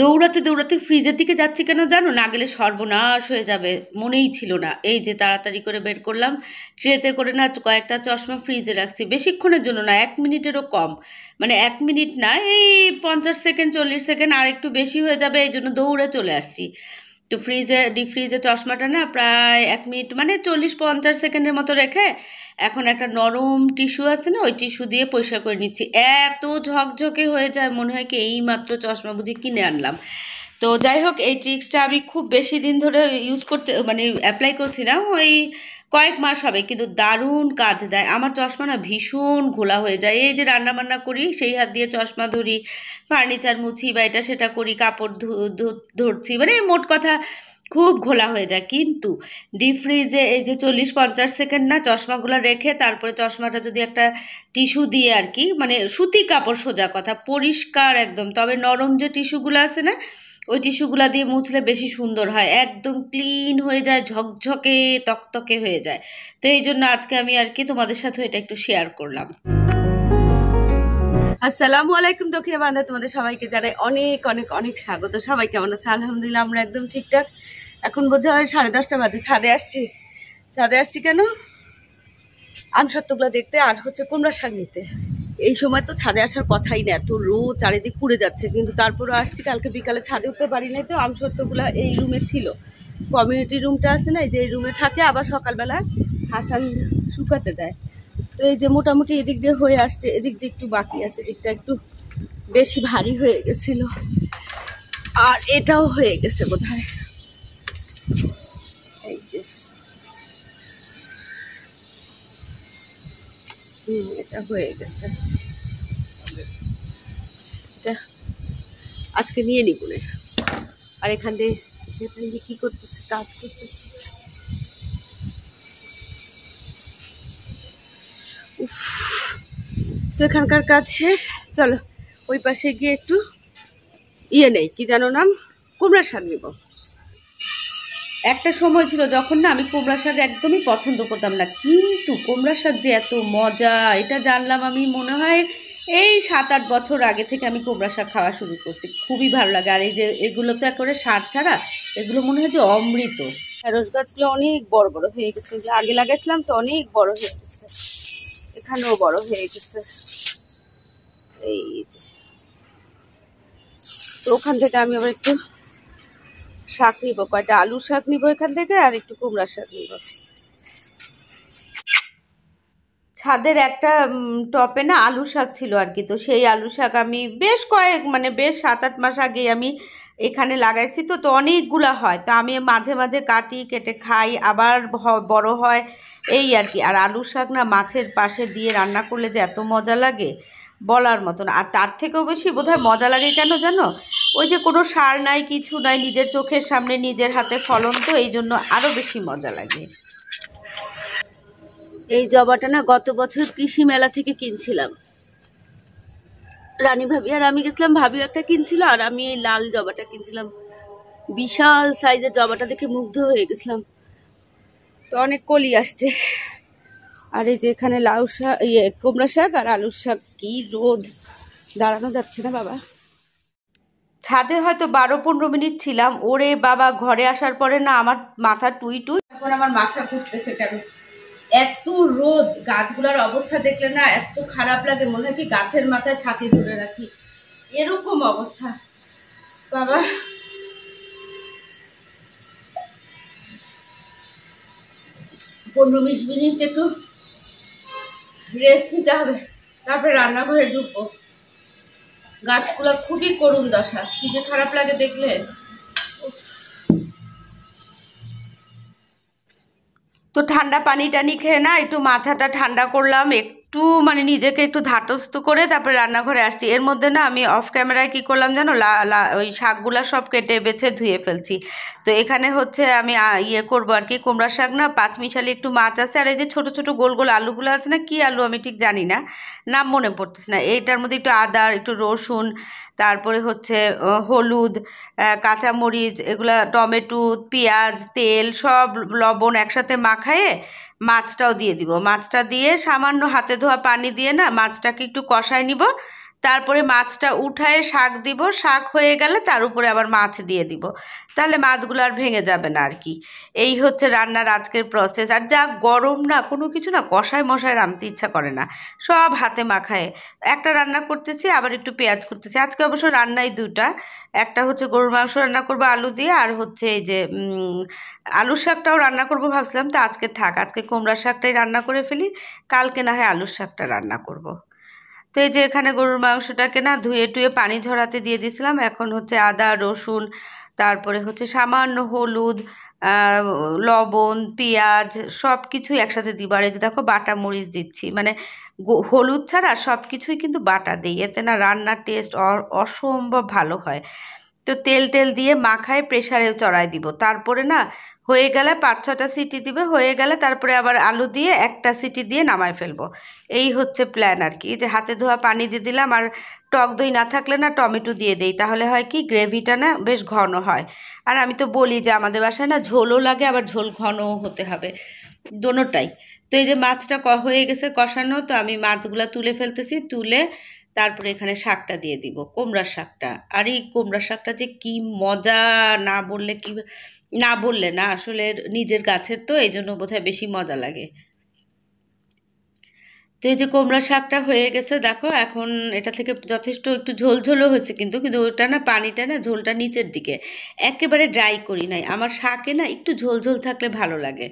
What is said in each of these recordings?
দৌড়াতে দৌড়াতে ফ্রিজের দিকে যাচ্ছি কেন জানো না গেলে সর্বনাশ হয়ে যাবে মনেই ছিল না এই যে তাড়াতাড়ি করে বের করলাম ট্রেতে করে না কয়েকটা চশমা ফ্রিজে রাখছি বেশিক্ষণের জন্য না এক মিনিটেরও কম মানে এক মিনিট না এই পঞ্চাশ সেকেন্ড চল্লিশ সেকেন্ড আর একটু বেশি হয়ে যাবে এই জন্য দৌড়ে চলে আসছি তো ফ্রিজে ডিপ ফ্রিজে চশমাটা না প্রায় এক মিনিট মানে চল্লিশ পঞ্চাশ সেকেন্ডের মতো রেখে এখন একটা নরম টিস্যু আছে না ওই টিস্যু দিয়ে পরিষ্কার করে নিচ্ছি এত ঝকঝকে হয়ে যায় মনে হয় কি এই মাত্র চশমা বুঝি কিনে আনলাম তো যাই হোক এই ট্রিক্সটা আমি খুব বেশি দিন ধরে ইউজ করতে মানে অ্যাপ্লাই করছি না ওই কয়েক মাস হবে কিন্তু দারুণ কাজ দেয় আমার চশমা না ভীষণ ঘোলা হয়ে যায় এই যে রান্নাবান্না করি সেই হাত দিয়ে চশমা ধরি ফার্নিচার মুছি বা এটা সেটা করি কাপড় ধরছি মানে মোট কথা খুব ঘোলা হয়ে যায় কিন্তু ডিপ ফ্রিজে এই যে চল্লিশ পঞ্চাশ সেকেন্ড না চশমাগুলো রেখে তারপরে চশমাটা যদি একটা টিস্যু দিয়ে আর কি মানে সুতি কাপড় সোজা কথা পরিষ্কার একদম তবে নরম যে টিস্যুগুলো আছে না ওই টিস্যুগুলো দিয়ে মুছলে বেশি সুন্দর হয় একদম ক্লিন হয়ে যায় ঝকঝকে তকতকে হয়ে যায় তো এই জন্য আজকে আমি আর কি তোমাদের সাথে এটা একটু শেয়ার করলাম আসসালামু আলাইকুম দক্ষিণ বান্ধব তোমাদের সবাইকে জানাই অনেক অনেক অনেক স্বাগত সবাই কেমন আছে আলহামদুলিল্লাহ আমরা একদম ঠিকঠাক এখন বোধ হয় সাড়ে দশটা বাজে ছাদে আসছি ছাদে আসছি কেন আমসত্ত্বগুলো দেখতে আর হচ্ছে কুমড়া শাক নিতে এই সময় তো ছাদে আসার কথাই না এত রোদ চারিদিক পুড়ে যাচ্ছে কিন্তু তারপরও আসছি কালকে বিকালে ছাদে উঠতে পারি নাই তো আমসত্ত্বগুলো এই রুমে ছিল কমিউনিটি রুমটা আছে না যে এই রুমে থাকে আবার সকালবেলা হাসান শুকাতে দেয় তো এই যে মোটামুটি এদিক দিয়ে হয়ে আসছে এদিক দিয়ে একটু বাকি আছে এদিকটা একটু বেশি ভারী হয়ে গেছিল আর এটাও হয়ে গেছে বোধহয় হুম এটা হয়ে গেছে এটা আজকে নিয়ে নিব আর এখান দিয়ে কি করতেছে কাজ করতেছে উফ তো এখানকার কাজ শেষ চলো ওই পাশে গিয়ে একটু ইয়ে নেই কি জানো নাম কুমড়ার শাক নিব একটা সময় ছিল যখন না আমি কুমড়া শাক একদমই পছন্দ করতাম না কিন্তু কুমড়া শাক যে এত মজা এটা জানলাম আমি মনে হয় এই সাত আট বছর আগে থেকে আমি কুমড়া শাক খাওয়া শুরু করছি খুবই ভালো লাগে আর এই যে এগুলো তো একেবারে সার ছাড়া এগুলো মনে হয় যে অমৃত ঢেঁড়স গাছগুলো অনেক বড় বড় হয়ে গেছে আগে লাগাইছিলাম তো অনেক বড় হয়ে গেছে এখানেও বড় হয়ে গেছে এই তো ওখান থেকে আমি আবার একটু শাক নিব কয়টা আলু শাক নিব এখান থেকে আর একটু কুমড়ার শাক নিব ছাদের একটা টপে না আলু শাক ছিল আর কি তো সেই আলু শাক আমি বেশ কয়েক মানে বেশ সাত আট মাস আগেই আমি এখানে লাগাইছি তো তো অনেকগুলা হয় তো আমি মাঝে মাঝে কাটি কেটে খাই আবার বড় হয় এই আর কি আর আলু শাক না মাছের পাশে দিয়ে রান্না করলে যে এত মজা লাগে বলার মতন আর তার থেকেও বেশি বোধহয় মজা লাগে কেন জানো ওই যে কোনো সার নাই কিছু নাই নিজের চোখের সামনে নিজের হাতে ফলন তো এই জন্য আরও বেশি মজা লাগে এই জবাটা না গত বছর কৃষি মেলা থেকে কিনছিলাম রানী ভাবি আর আমি গেছিলাম ভাবি একটা কিনছিল আর আমি এই লাল জবাটা কিনছিলাম বিশাল সাইজের জবাটা দেখে মুগ্ধ হয়ে গেছিলাম তো অনেক কলি আসছে আর এই যে এখানে লাউ শাক ইয়ে কুমড়া শাক আর আলুর শাক কী রোদ দাঁড়ানো যাচ্ছে না বাবা ছাদে হয়তো বারো পনেরো মিনিট ছিলাম ওরে বাবা ঘরে আসার পরে না আমার মাথা টুই টুই তারপর আমার মাথা ঘুরতেছে কেন এত রোদ গাছগুলোর অবস্থা দেখলে না এত খারাপ লাগে মনে হয় কি গাছের মাথায় ছাতি ধরে রাখি এরকম অবস্থা বাবা পনেরো বিশ মিনিট একটু রেস্ট নিতে হবে তারপরে রান্নাঘরে ঢুকবো গাছগুলোর খুবই করুণ দশা কি যে খারাপ লাগে দেখলে তো ঠান্ডা পানি টানি খেয়ে না একটু মাথাটা ঠান্ডা করলাম একটু মানে নিজেকে একটু ধাতস্থ করে তারপরে রান্নাঘরে আসছি এর মধ্যে না আমি অফ ক্যামেরায় কি করলাম জানো লা ওই শাকগুলা সব কেটে বেছে ধুয়ে ফেলছি তো এখানে হচ্ছে আমি ইয়ে করব আর কি কুমড়া শাক না পাঁচ মিশালি একটু মাছ আছে আর এই যে ছোট ছোট গোল গোল আলুগুলো আছে না কি আলু আমি ঠিক জানি না নাম মনে পড়তেছে না এইটার মধ্যে একটু আদা একটু রসুন তারপরে হচ্ছে হলুদ কাঁচামরিচ এগুলা টমেটো পেঁয়াজ তেল সব লবণ একসাথে মাখায়ে মাছটাও দিয়ে দিব মাছটা দিয়ে সামান্য হাতে ধোয়া পানি দিয়ে না মাছটাকে একটু কষায় নিব তারপরে মাছটা উঠায় শাক দিব শাক হয়ে গেলে তার উপরে আবার মাছ দিয়ে দিব তাহলে মাছগুলো আর ভেঙে যাবে না আর কি এই হচ্ছে রান্নার আজকের প্রসেস আর যা গরম না কোনো কিছু না কষায় মশায় রাঁধতে ইচ্ছা করে না সব হাতে মাখায় একটা রান্না করতেছি আবার একটু পেঁয়াজ করতেছি আজকে অবশ্য রান্নাই দুটা একটা হচ্ছে গরুর মাংস রান্না করবো আলু দিয়ে আর হচ্ছে এই যে আলুর শাকটাও রান্না করব ভাবছিলাম তো আজকে থাক আজকে কুমড়ার শাকটাই রান্না করে ফেলি কালকে না হয় আলুর শাকটা রান্না করব। তো এই যে এখানে গরুর মাংসটাকে না ধুয়ে টুয়ে পানি ঝরাতে দিয়ে দিয়েছিলাম এখন হচ্ছে আদা রসুন তারপরে হচ্ছে সামান্য হলুদ লবণ পেঁয়াজ সব কিছুই একসাথে দিবার এই যে দেখো বাটা মরিচ দিচ্ছি মানে হলুদ ছাড়া সব কিছুই কিন্তু বাটা দিই এতে না রান্নার টেস্ট অসম্ভব ভালো হয় তো তেল টেল দিয়ে মাখায় প্রেশারে চড়াই দিব তারপরে না হয়ে গেলে পাঁচ ছটা সিটি দিবে হয়ে গেলে তারপরে আবার আলু দিয়ে একটা সিটি দিয়ে নামায় ফেলবো এই হচ্ছে প্ল্যান আর কি যে হাতে ধোয়া পানি দিয়ে দিলাম আর টক দই না থাকলে না টমেটো দিয়ে দেই তাহলে হয় কি গ্রেভিটা না বেশ ঘন হয় আর আমি তো বলি যে আমাদের বাসায় না ঝোলও লাগে আবার ঝোল ঘনও হতে হবে দোনোটাই তো এই যে মাছটা হয়ে গেছে কষানো তো আমি মাছগুলো তুলে ফেলতেছি তুলে তারপরে এখানে শাকটা দিয়ে দিব কুমড়ার শাকটা আর এই কোমড়ার শাকটা যে কি মজা না বললে কি না বললে না আসলে নিজের গাছের তো এই জন্য বোধহয় বেশি মজা লাগে তো এই যে কোমড়া শাকটা হয়ে গেছে দেখো এখন এটা থেকে যথেষ্ট একটু ঝোলঝোলও হয়েছে কিন্তু কিন্তু ওটা না পানিটা না ঝোলটা নিচের দিকে একেবারে ড্রাই করি নাই আমার শাকে না একটু ঝোলঝোল থাকলে ভালো লাগে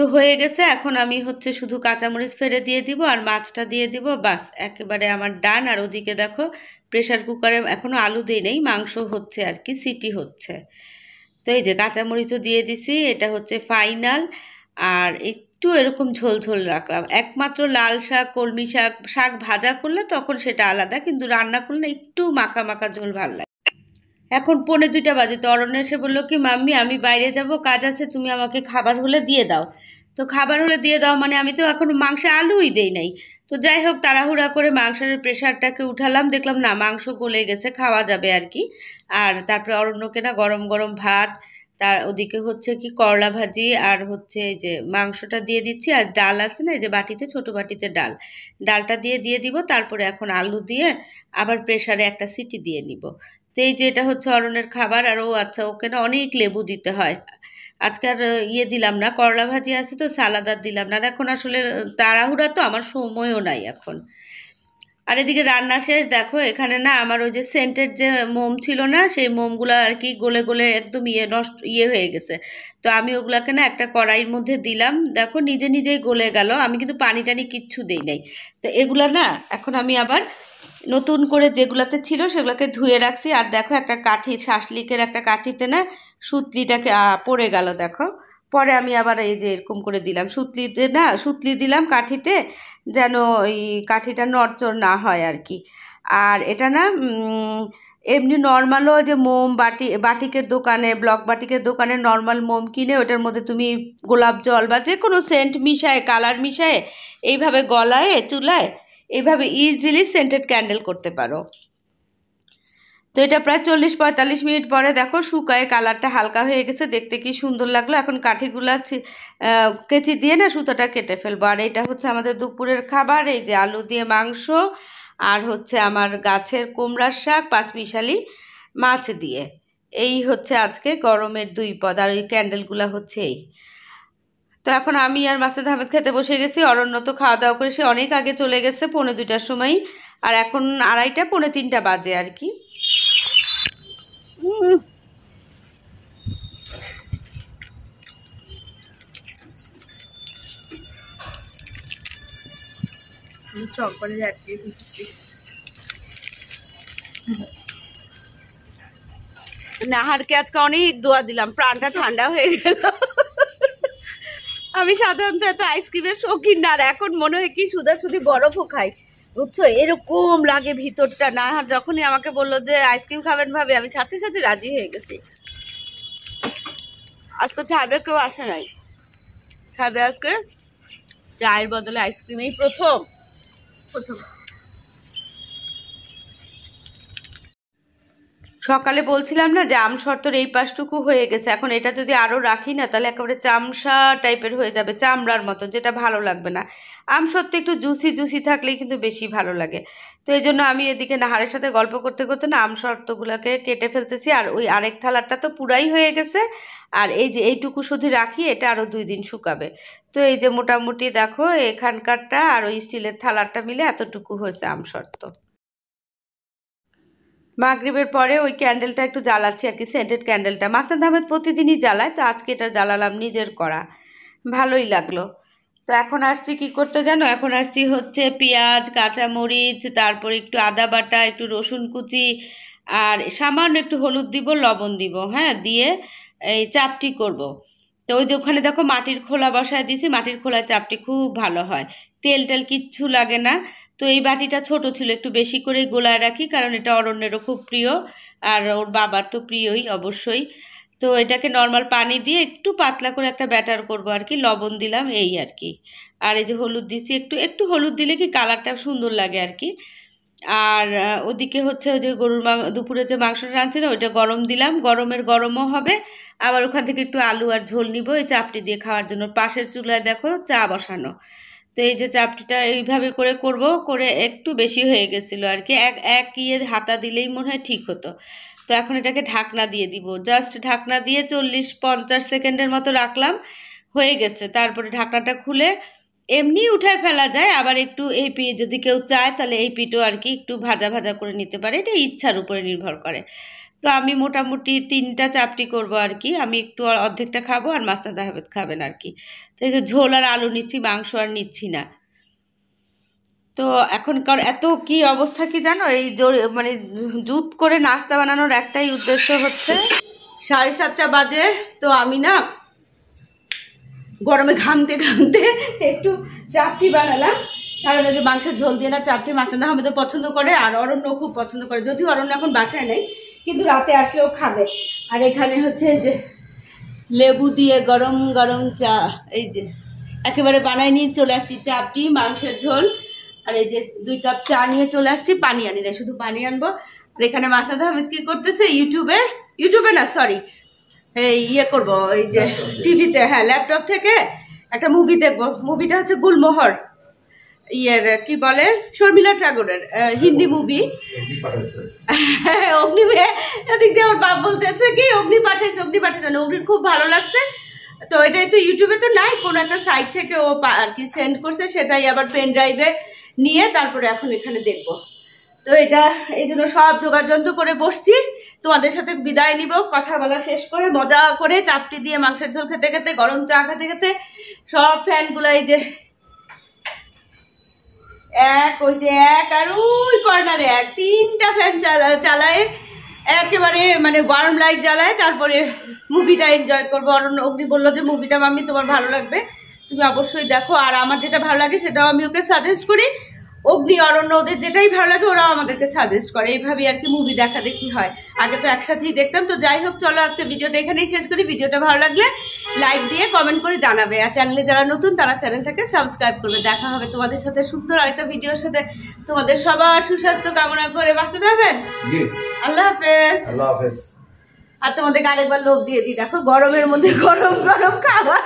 তো হয়ে গেছে এখন আমি হচ্ছে শুধু কাঁচামরিচ ফেলে দিয়ে দিব আর মাছটা দিয়ে দিব বাস একেবারে আমার ডান আর ওদিকে দেখো প্রেশার কুকারে এখনও আলু দিই নেই মাংস হচ্ছে আর কি সিটি হচ্ছে তো এই যে কাঁচামরিচও দিয়ে দিছি এটা হচ্ছে ফাইনাল আর একটু এরকম ঝোল ঝোল রাখলাম একমাত্র লাল শাক কলমি শাক শাক ভাজা করলে তখন সেটা আলাদা কিন্তু রান্না করলে একটু মাখা মাখা ঝোল ভাল লাগে এখন পনেরো দুইটা বাজে তো অরণ্য এসে বললো কি মাম্মি আমি বাইরে যাব কাজ আছে তুমি আমাকে খাবার হলে দিয়ে দাও তো খাবার হলে দিয়ে দাও মানে আমি তো এখন মাংসে আলুই দেই নাই তো যাই হোক তাড়াহুড়া করে মাংসের প্রেশারটাকে উঠালাম দেখলাম না মাংস গলে গেছে খাওয়া যাবে আর কি আর তারপরে অরণ্যকে না গরম গরম ভাত তার ওদিকে হচ্ছে কি করলা ভাজি আর হচ্ছে যে মাংসটা দিয়ে দিচ্ছি আর ডাল আছে না এই যে বাটিতে ছোট বাটিতে ডাল ডালটা দিয়ে দিয়ে দিব তারপরে এখন আলু দিয়ে আবার প্রেশারে একটা সিটি দিয়ে নিব সেই এই যে এটা হচ্ছে অরণের খাবার আর ও আচ্ছা ওকে না অনেক লেবু দিতে হয় আজকের ইয়ে দিলাম না করলা ভাজি আছে তো সালাদার দিলাম না আর এখন আসলে তাড়াহুড়া তো আমার সময়ও নাই এখন আর এদিকে রান্না শেষ দেখো এখানে না আমার ওই যে সেন্টের যে মোম ছিল না সেই মোমগুলো আর কি গলে গলে একদম ইয়ে নষ্ট ইয়ে হয়ে গেছে তো আমি ওগুলাকে না একটা কড়াইয়ের মধ্যে দিলাম দেখো নিজে নিজেই গলে গেল আমি কিন্তু পানি টানি কিচ্ছু দিই নাই তো এগুলো না এখন আমি আবার নতুন করে যেগুলাতে ছিল সেগুলোকে ধুয়ে রাখছি আর দেখো একটা কাঠি শাসলিকের একটা কাঠিতে না সুতলিটাকে পড়ে গেল দেখো পরে আমি আবার এই যে এরকম করে দিলাম সুতলিতে না সুতলি দিলাম কাঠিতে যেন ওই কাঠিটা নড়চড় না হয় আর কি আর এটা না এমনি নর্মালও যে মোম বাটি বাটিকের দোকানে ব্লক বাটিকের দোকানে নর্মাল মোম কিনে ওটার মধ্যে তুমি গোলাপ জল বা যে কোনো সেন্ট মিশায় কালার মিশায় এইভাবে গলায় চুলায় এইভাবে ইজিলি সেন্টেড ক্যান্ডেল করতে পারো তো এটা প্রায় চল্লিশ পঁয়তাল্লিশ মিনিট পরে দেখো শুকায় কালারটা হালকা হয়ে গেছে দেখতে কি সুন্দর লাগলো এখন কাঠিগুলা কেচি দিয়ে না সুতোটা কেটে ফেলবো আর এটা হচ্ছে আমাদের দুপুরের খাবার এই যে আলু দিয়ে মাংস আর হচ্ছে আমার গাছের কুমড়ার শাক পাঁচমিশালি মাছ দিয়ে এই হচ্ছে আজকে গরমের দুই পদ আর ওই ক্যান্ডেলগুলো হচ্ছে এই তো এখন আমি আর মাসে আহমেদ খেতে বসে গেছি অরণ্য তো খাওয়া দাওয়া করে সে অনেক আগে চলে গেছে পৌনে দুইটার সময় আর এখন আড়াইটা পৌনে তিনটা বাজে আর কি নাহারকে আজকে অনেক দোয়া দিলাম প্রাণটা ঠান্ডা হয়ে গেল আমি সাধারণত এত আইসক্রিমের শৌখিন না এখন মনে হয় কি সুদা শুধু বরফও খাই বুঝছো এরকম লাগে ভিতরটা না যখনই আমাকে বললো যে আইসক্রিম খাবেন ভাবে আমি সাথে সাথে রাজি হয়ে গেছি আজ তো ছাদে কেউ আসে নাই ছাদে আজকে চায়ের বদলে আইসক্রিমেই প্রথম প্রথম সকালে বলছিলাম না যে আম শর্তর এই পাশটুকু হয়ে গেছে এখন এটা যদি আরও রাখি না তাহলে একেবারে চামসা টাইপের হয়ে যাবে চামড়ার মতো যেটা ভালো লাগবে না আম সত্যি একটু জুসি জুসি থাকলেই কিন্তু বেশি ভালো লাগে তো এই জন্য আমি এদিকে নাহারের সাথে গল্প করতে করতে না আম শর্তগুলোকে কেটে ফেলতেছি আর ওই আরেক থালারটা তো পুরাই হয়ে গেছে আর এই যে এইটুকু শুধু রাখি এটা আরও দুই দিন শুকাবে তো এই যে মোটামুটি দেখো এখানকারটা আর ওই স্টিলের থালারটা মিলে এতটুকু হয়েছে আম শর্ত মাগরীবের পরে ওই ক্যান্ডেলটা একটু জ্বালাচ্ছি আর কি সেন্টেড ক্যান্ডেলটা মাসান আহমেদ প্রতিদিনই জ্বালায় তো আজকে এটা জ্বালালাম নিজের করা ভালোই লাগলো তো এখন আসছি কি করতে জানো এখন আসছি হচ্ছে পেঁয়াজ কাঁচামরিচ তারপর একটু আদা বাটা একটু রসুন কুচি আর সামান্য একটু হলুদ দিব লবণ দিব হ্যাঁ দিয়ে এই চাপটি করব। তো ওই যে ওখানে দেখো মাটির খোলা বসায় দিছি মাটির খোলা চাপটি খুব ভালো হয় তেল টেল কিচ্ছু লাগে না তো এই বাটিটা ছোট ছিল একটু বেশি করে গোলায় রাখি কারণ এটা অরণ্যেরও খুব প্রিয় আর ওর বাবার তো প্রিয়ই অবশ্যই তো এটাকে নর্মাল পানি দিয়ে একটু পাতলা করে একটা ব্যাটার করব আর কি লবণ দিলাম এই আর কি আর এই যে হলুদ দিছি একটু একটু হলুদ দিলে কি কালারটা সুন্দর লাগে আর কি আর ওদিকে হচ্ছে ওই যে গরুর মাং দুপুরে যে মাংসটা না ওইটা গরম দিলাম গরমের গরমও হবে আবার ওখান থেকে একটু আলু আর ঝোল নিব এই চাপটি দিয়ে খাওয়ার জন্য পাশের চুলায় দেখো চা বসানো তো এই যে চাপটিটা এইভাবে করে করব করে একটু বেশি হয়ে গেছিলো আর কি এক এক ইয়ে হাতা দিলেই মনে হয় ঠিক হতো তো এখন এটাকে ঢাকনা দিয়ে দিব জাস্ট ঢাকনা দিয়ে চল্লিশ পঞ্চাশ সেকেন্ডের মতো রাখলাম হয়ে গেছে তারপরে ঢাকনাটা খুলে এমনি উঠায় ফেলা যায় আবার একটু এই পি যদি কেউ চায় তাহলে এই পিটো আর কি একটু ভাজা ভাজা করে নিতে পারে এটা ইচ্ছার উপরে নির্ভর করে তো আমি মোটামুটি তিনটা চাপটি করব আর কি আমি একটু অর্ধেকটা খাবো আর মাস্তাদ দাহাবেদ খাবেন আর কি তো এই যে ঝোল আর আলু নিচ্ছি মাংস আর নিচ্ছি না তো এখনকার এত কি অবস্থা কি জানো এই মানে জুত করে নাস্তা বানানোর একটাই উদ্দেশ্য হচ্ছে সাড়ে সাতটা বাজে তো আমি না গরমে ঘামতে ঘামতে একটু চাপটি বানালাম কারণ ওই যে মাংসের ঝোল দিয়ে না চাপটি মাছান্দা আমাদের পছন্দ করে আর অরণ্য খুব পছন্দ করে যদিও অরণ্য এখন বাসায় নেই কিন্তু রাতে আসলেও খাবে আর এখানে হচ্ছে যে লেবু দিয়ে গরম গরম চা এই যে একেবারে বানাই নিয়ে চলে আসছি চাপটি মাংসের ঝোল আর এই যে দুই কাপ চা নিয়ে চলে আসছি পানি আনি না শুধু পানি আনবো আর এখানে মাসাদ আহমেদ কি করতেছে ইউটিউবে ইউটিউবে না সরি এই ইয়ে করবো এই যে টিভিতে হ্যাঁ ল্যাপটপ থেকে একটা মুভি দেখবো মুভিটা হচ্ছে গুলমোহর ইয়ের কি বলে শর্মিলা ঠাকুরের হ্যাঁ, হিন্দি মুভি অগ্নি হ্যাঁ, এদিক দিয়ে ওর বাপ বলতেছে কি অগ্নি পাঠাইছে অগ্নি পাঠাইছে অগ্নির খুব ভালো লাগছে তো এটাই তো ইউটিউবে তো নাই কোনো একটা সাইট থেকে ও আর কি সেন্ড করছে সেটাই আবার পেন ড্রাইভে নিয়ে তারপরে এখন এখানে দেখবো তো এটা এই জন্য সব যোগাযোগ করে বসছি তোমাদের সাথে বিদায় নিব কথা বলা শেষ করে মজা করে চাপটি দিয়ে মাংসের ঝোল খেতে খেতে গরম চা খেতে খেতে সব ফ্যানগুলো এই যে এক ওই যে এক আর ওই কর্নারে এক তিনটা ফ্যান চালায় একেবারে মানে গরম লাইট জ্বালায় তারপরে মুভিটা এনজয় করবো অরণ্য অগ্নি বললো যে মুভিটা মামি তোমার ভালো লাগবে তুমি অবশ্যই দেখো আর আমার যেটা ভালো লাগে সেটাও আমি ওকে সাজেস্ট করি অগ্নি অরণ্য ওদের যেটাই ভালো লাগে ওরাও আমাদেরকে সাজেস্ট করে এইভাবেই আর কি মুভি দেখা দেখি হয় আগে তো একসাথেই দেখতাম তো যাই হোক চলো আজকে ভিডিওটা এখানেই শেষ করি ভিডিওটা ভালো লাগলে লাইক দিয়ে কমেন্ট করে জানাবে আর চ্যানেলে যারা নতুন তারা চ্যানেলটাকে সাবস্ক্রাইব করবে দেখা হবে তোমাদের সাথে সুন্দর আরেকটা ভিডিওর সাথে তোমাদের সবার সুস্বাস্থ্য কামনা করে বাঁচতে থাকবেন আল্লাহ হাফেজ আল্লাহ হাফেজ আর তোমাদেরকে আরেকবার লোভ দিয়ে দিই দেখো গরমের মধ্যে গরম গরম খাবার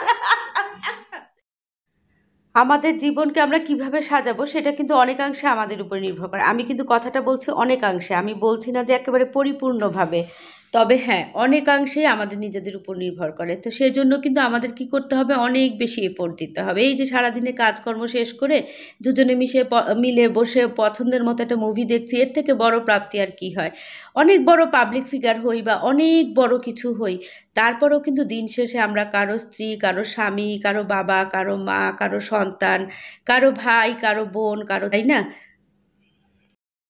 আমাদের জীবনকে আমরা কিভাবে সাজাবো সেটা কিন্তু অনেকাংশে আমাদের উপর নির্ভর করে আমি কিন্তু কথাটা বলছি অনেকাংশে আমি বলছি না যে একেবারে পরিপূর্ণভাবে তবে হ্যাঁ অনেকাংশেই আমাদের নিজেদের উপর নির্ভর করে তো সেজন্য কিন্তু আমাদের কি করতে হবে অনেক বেশি এফোর্ট দিতে হবে এই যে সারাদিনে কাজকর্ম শেষ করে দুজনে মিশে মিলে বসে পছন্দের মতো একটা মুভি দেখছি এর থেকে বড় প্রাপ্তি আর কি হয় অনেক বড় পাবলিক ফিগার হই বা অনেক বড় কিছু হই তারপরেও কিন্তু দিন শেষে আমরা কারো স্ত্রী কারো স্বামী কারো বাবা কারো মা কারো সন্তান কারো ভাই কারো বোন কারো তাই না